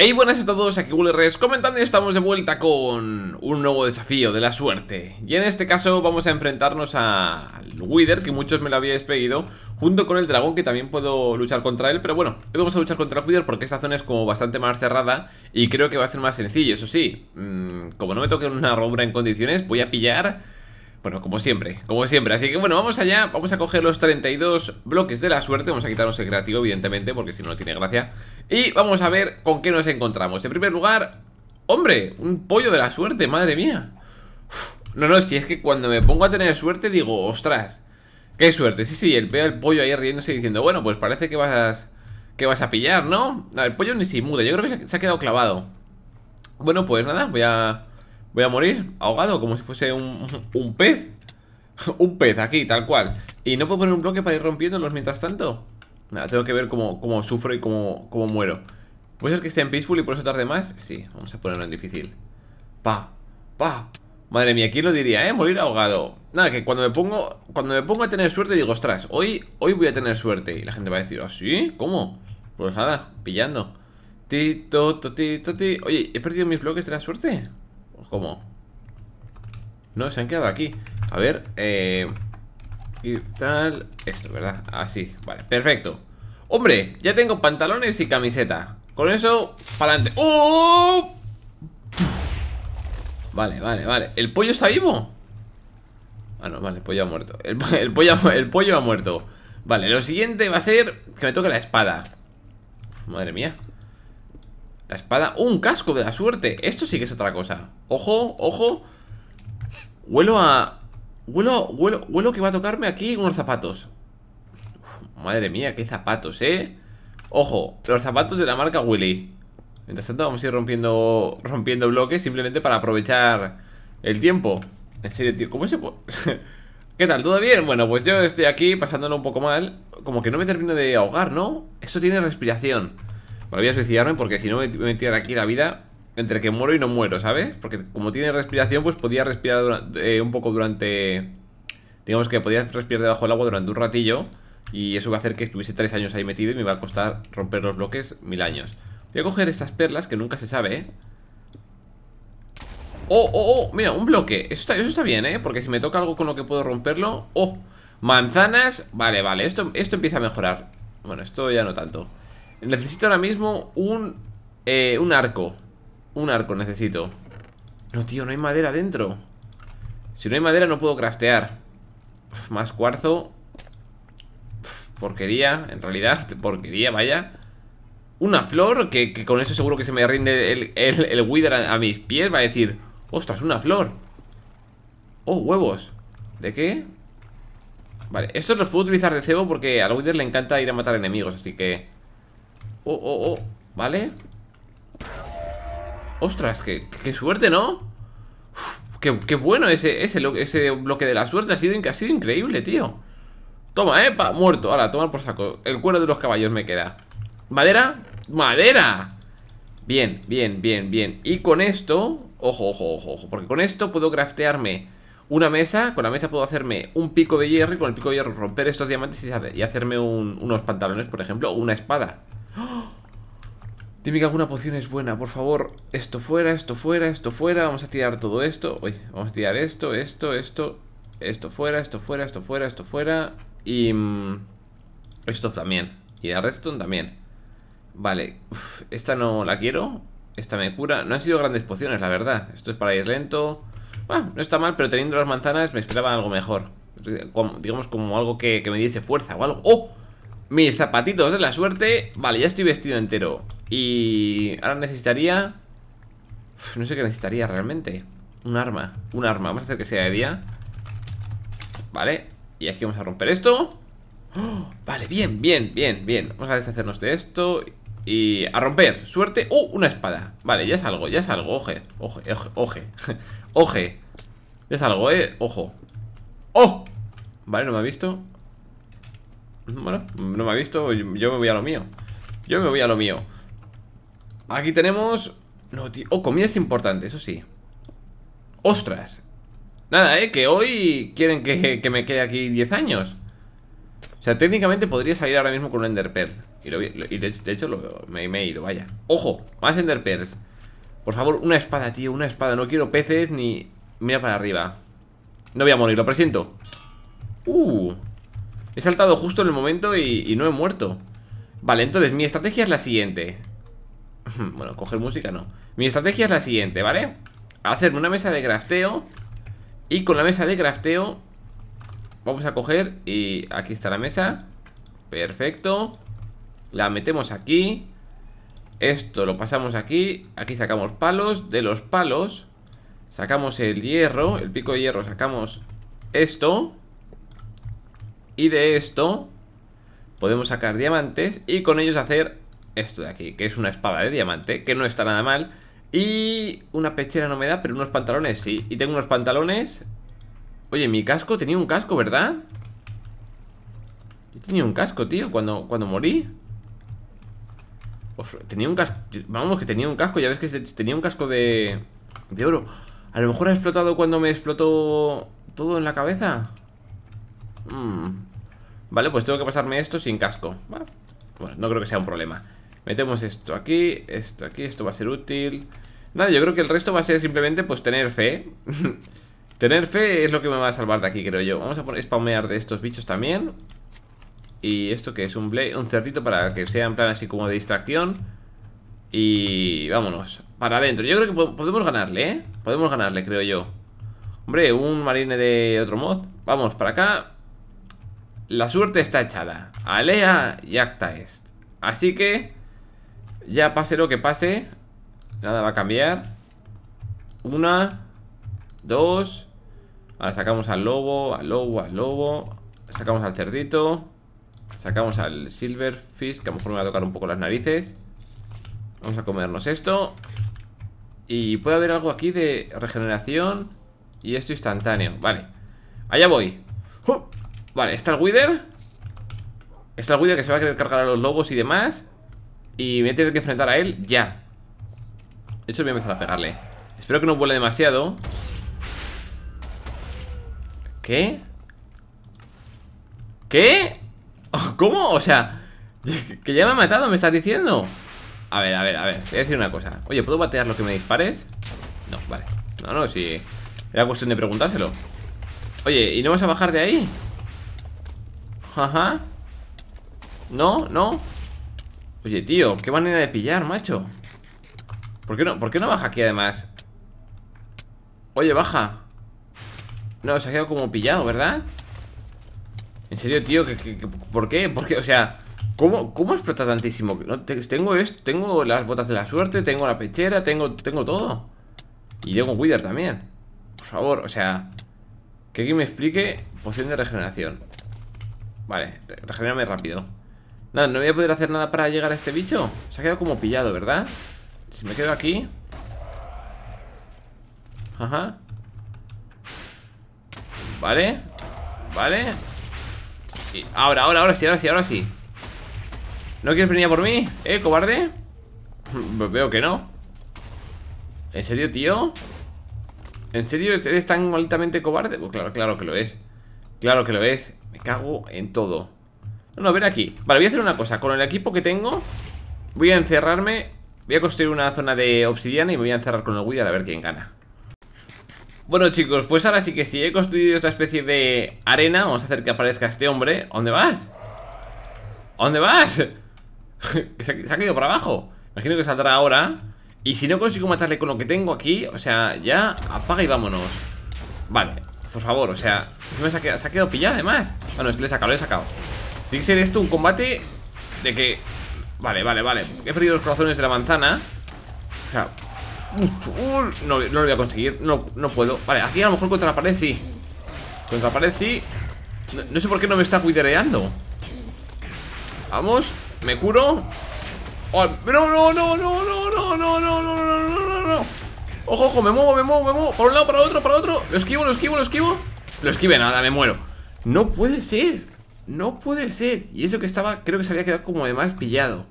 Hey, buenas a todos, aquí Gullerres comentando y estamos de vuelta con un nuevo desafío de la suerte Y en este caso vamos a enfrentarnos al Wither, que muchos me lo había pedido Junto con el dragón, que también puedo luchar contra él Pero bueno, hoy vamos a luchar contra el Wither porque esta zona es como bastante más cerrada Y creo que va a ser más sencillo, eso sí mm, Como no me toque una robra en condiciones, voy a pillar bueno, como siempre, como siempre Así que bueno, vamos allá, vamos a coger los 32 bloques de la suerte Vamos a quitarnos el creativo, evidentemente Porque si no, no tiene gracia Y vamos a ver con qué nos encontramos En primer lugar, hombre, un pollo de la suerte, madre mía No, no, si es que cuando me pongo a tener suerte digo, ostras Qué suerte, sí, sí, el, veo el pollo ahí riéndose y diciendo Bueno, pues parece que vas, que vas a pillar, ¿no? El pollo ni se muda, yo creo que se ha quedado clavado Bueno, pues nada, voy a... Voy a morir ahogado como si fuese un, un pez Un pez aquí, tal cual Y no puedo poner un bloque para ir rompiéndolos mientras tanto Nada, tengo que ver cómo, cómo sufro y cómo, cómo muero ¿Puede ser que esté en peaceful y por eso tarde más? Sí, vamos a ponerlo en difícil Pa, pa Madre mía, aquí lo diría, eh? Morir ahogado Nada, que cuando me pongo cuando me pongo a tener suerte digo Ostras, hoy, hoy voy a tener suerte Y la gente va a decir, ¿ah, sí? ¿Cómo? Pues nada, pillando tito to, to, Oye, ¿he perdido mis bloques de la suerte? Pues, ¿Cómo? No, se han quedado aquí A ver, eh... Y tal, esto, ¿verdad? Así, vale, perfecto ¡Hombre! Ya tengo pantalones y camiseta Con eso, para adelante ¡Oh! Vale, vale, vale ¿El pollo está vivo? Ah, no, vale, el pollo ha muerto el, el pollo ha muerto Vale, lo siguiente va a ser que me toque la espada Madre mía la espada, un casco de la suerte Esto sí que es otra cosa Ojo, ojo Huelo a... Huelo, huelo, huelo que va a tocarme aquí unos zapatos Madre mía, qué zapatos, eh Ojo, los zapatos de la marca Willy Mientras tanto vamos a ir rompiendo Rompiendo bloques simplemente para aprovechar El tiempo En serio, tío, ¿cómo se puede...? ¿Qué tal? ¿Todo bien? Bueno, pues yo estoy aquí pasándolo un poco mal Como que no me termino de ahogar, ¿no? Esto tiene respiración bueno, voy a suicidarme porque si no me, metiera aquí la vida entre que muero y no muero, ¿sabes? Porque como tiene respiración, pues podía respirar eh, un poco durante... Digamos que podía respirar debajo del agua durante un ratillo y eso va a hacer que estuviese tres años ahí metido y me va a costar romper los bloques mil años. Voy a coger estas perlas que nunca se sabe, ¿eh? ¡Oh, oh, oh! Mira, un bloque. Eso está, eso está bien, ¿eh? Porque si me toca algo con lo que puedo romperlo... ¡Oh! Manzanas. Vale, vale. Esto, esto empieza a mejorar. Bueno, esto ya no tanto. Necesito ahora mismo un... Eh, un arco. Un arco necesito. No, tío, no hay madera dentro. Si no hay madera no puedo craftear. más cuarzo. porquería, en realidad. Porquería, vaya. Una flor que, con eso seguro que se me rinde el, el, wither a, mis pies. Va a decir, ostras, una flor. Oh, huevos. ¿De qué? Vale, estos los puedo utilizar de cebo porque al wither le encanta ir a matar enemigos. Así que... Oh, oh, oh. Vale. Ostras, qué, qué suerte, ¿no? qué, bueno ese, ese, ese bloque de la suerte. Ha sido, ha sido increíble, tío. Toma, eh. muerto. Ahora, toma por saco. El cuero de los caballos me queda. Madera. Madera. Bien, bien, bien, bien. Y con esto... Ojo, ojo, ojo, ojo. Porque con esto puedo craftearme una mesa, con la mesa puedo hacerme un pico de hierro y con el pico de hierro romper estos diamantes y hacerme unos pantalones, por ejemplo, o una espada. Dime que alguna poción es buena, por favor. Esto fuera, esto fuera, esto fuera. Vamos a tirar todo esto. Uy, vamos a tirar esto, esto, esto. Esto fuera, esto fuera, esto fuera, esto fuera. Y... Mm, esto también. Y el resto también. Vale. esta no la quiero. Esta me cura. No han sido grandes pociones, la verdad. Esto es para ir lento. Bueno, no está mal, pero teniendo las manzanas me esperaba algo mejor. digamos como algo que, que me diese fuerza o algo. ¡Oh! Mis zapatitos de la suerte Vale, ya estoy vestido entero Y ahora necesitaría No sé qué necesitaría realmente Un arma, un arma, vamos a hacer que sea de día Vale Y aquí vamos a romper esto ¡Oh! Vale, bien, bien, bien, bien Vamos a deshacernos de esto y a romper, suerte, ¡uh! Una espada Vale, ya salgo, ya salgo, algo Oje, oje, oje Oje Ya salgo, eh, ojo ¡Oh! Vale, no me ha visto bueno, no me ha visto, yo me voy a lo mío Yo me voy a lo mío Aquí tenemos... No, tío. Oh, comida es importante, eso sí ¡Ostras! Nada, eh, que hoy quieren que, me quede aquí 10 años O sea, técnicamente podría salir ahora mismo con un enderpearl Y, de hecho me, he ido, vaya ¡Ojo! Más enderpearls Por favor, una espada, tío, una espada No quiero peces ni... Mira para arriba No voy a morir, lo presiento ¡Uh! He saltado justo en el momento y, no he muerto Vale, entonces mi estrategia es la siguiente Bueno, coger música no Mi estrategia es la siguiente, ¿vale? Hacerme una mesa de grafteo Y con la mesa de grafteo Vamos a coger y aquí está la mesa Perfecto La metemos aquí Esto lo pasamos aquí Aquí sacamos palos De los palos Sacamos el hierro El pico de hierro Sacamos esto y de esto podemos sacar diamantes y con ellos hacer esto de aquí, que es una espada de diamante, que no está nada mal. Y una pechera no me da, pero unos pantalones sí. Y tengo unos pantalones... Oye, mi casco, tenía un casco, ¿verdad? Yo tenía un casco, tío, cuando, cuando morí. tenía un casco... Vamos, que tenía un casco, ya ves que tenía un casco de... De oro. A lo mejor ha explotado cuando me explotó todo en la cabeza. Mmm... Vale, pues tengo que pasarme esto sin casco Bueno, no creo que sea un problema Metemos esto aquí, esto aquí, esto va a ser útil Nada, yo creo que el resto va a ser simplemente pues tener fe Tener fe es lo que me va a salvar de aquí, creo yo Vamos a poner, de estos bichos también Y esto que es un un cerdito para que sea en plan así como de distracción Y vámonos, para adentro Yo creo que podemos ganarle, ¿eh? Podemos ganarle, creo yo Hombre, un marine de otro mod Vamos, para acá la suerte está echada. Alea y acta est. Así que, ya pase lo que pase, nada va a cambiar. Una, dos. Ahora sacamos al lobo, al lobo, al lobo. Sacamos al cerdito. Sacamos al silverfish, que a lo mejor me va a tocar un poco las narices. Vamos a comernos esto. Y puede haber algo aquí de regeneración y esto instantáneo. Vale. Allá voy. Vale, está el Wither Está el Wither que se va a querer cargar a los lobos y demás Y me voy a tener que enfrentar a él ya De hecho voy a empezar a pegarle Espero que no vuele demasiado ¿Qué? ¿Qué? ¿Cómo? O sea Que ya me ha matado, me estás diciendo A ver, a ver, a ver, voy a decir una cosa Oye, ¿puedo batear lo que me dispares? No, vale, no, no, si Era cuestión de preguntárselo Oye, ¿y no vas a bajar de ahí? Ajá No, no Oye, tío, qué manera de pillar, macho ¿Por qué no, ¿por no baja aquí además? Oye, baja No, se ha quedado como pillado, ¿verdad? En serio, tío, ¿Qué, qué, qué, por qué? o sea, ¿cómo, cómo explota tantísimo? No, tengo esto, tengo las botas de la suerte Tengo la pechera, tengo, tengo todo Y tengo Wither también Por favor, o sea Que aquí me explique Poción de regeneración Vale, regenérame rápido Nada, no voy a poder hacer nada para llegar a este bicho Se ha quedado como pillado, ¿verdad? Si me quedo aquí Ajá Vale Vale Ahora, ahora, ahora sí, ahora sí, ahora sí ¿No quieres venir a por mí? ¿Eh, cobarde? Veo que no ¿En serio, tío? ¿En serio eres tan altamente cobarde? Pues claro, claro que lo es Claro que lo es. Me cago en todo. No, ven aquí. Vale, voy a hacer una cosa. Con el equipo que tengo, voy a encerrarme. Voy a construir una zona de obsidiana y me voy a encerrar con el Wither a ver quién gana. Bueno chicos, pues ahora sí que sí, he construido esta especie de arena Vamos a hacer que aparezca este hombre dónde vas? dónde vas? se, ha, caído por abajo Imagino que saldrá ahora Y si no consigo matarle con lo que tengo aquí O sea, ya apaga y vámonos Vale, por favor, o sea, se ha quedado, pillado además. Bueno, es que le he sacado, le he sacado. Tiene que ser esto un combate de que... Vale, vale, vale. He perdido los corazones de la manzana. O sea... No, no lo voy a conseguir, no, no puedo. Vale, aquí a lo mejor contra la pared sí. Contra la pared sí. No, sé por qué no me está cuidereando. Vamos, me curo. no, no, no, no, no, no, no, no. Ojo, ojo, me muevo, me muevo, me muevo Para un lado, para otro, para otro Lo esquivo, lo esquivo, lo esquivo Lo esquive, nada, me muero No puede ser No puede ser Y eso que estaba, creo que se había quedado como de más pillado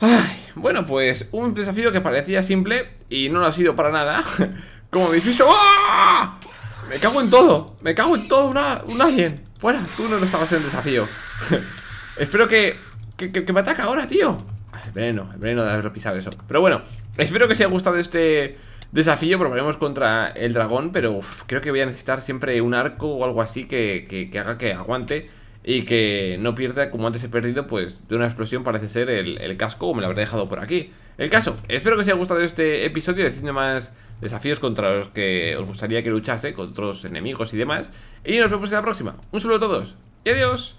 Ay, bueno, pues un desafío que parecía simple Y no lo ha sido para nada Como habéis visto ¡Ah! Me cago en todo Me cago en todo, un alien Fuera, tú no lo estabas en el desafío Espero que, que, que, me ataca ahora, tío el veneno, el veneno de haberlo pisado eso Pero bueno, Espero que os haya gustado este desafío. Probaremos contra el dragón, pero creo que voy a necesitar siempre un arco o algo así que, haga que aguante y que no pierda, como antes he perdido, pues de una explosión parece ser el, casco o me lo habré dejado por aquí. El caso, espero que os haya gustado este episodio. Decidme más desafíos contra los que os gustaría que luchase, contra otros enemigos y demás. Y nos vemos en la próxima. Un saludo a todos y adiós.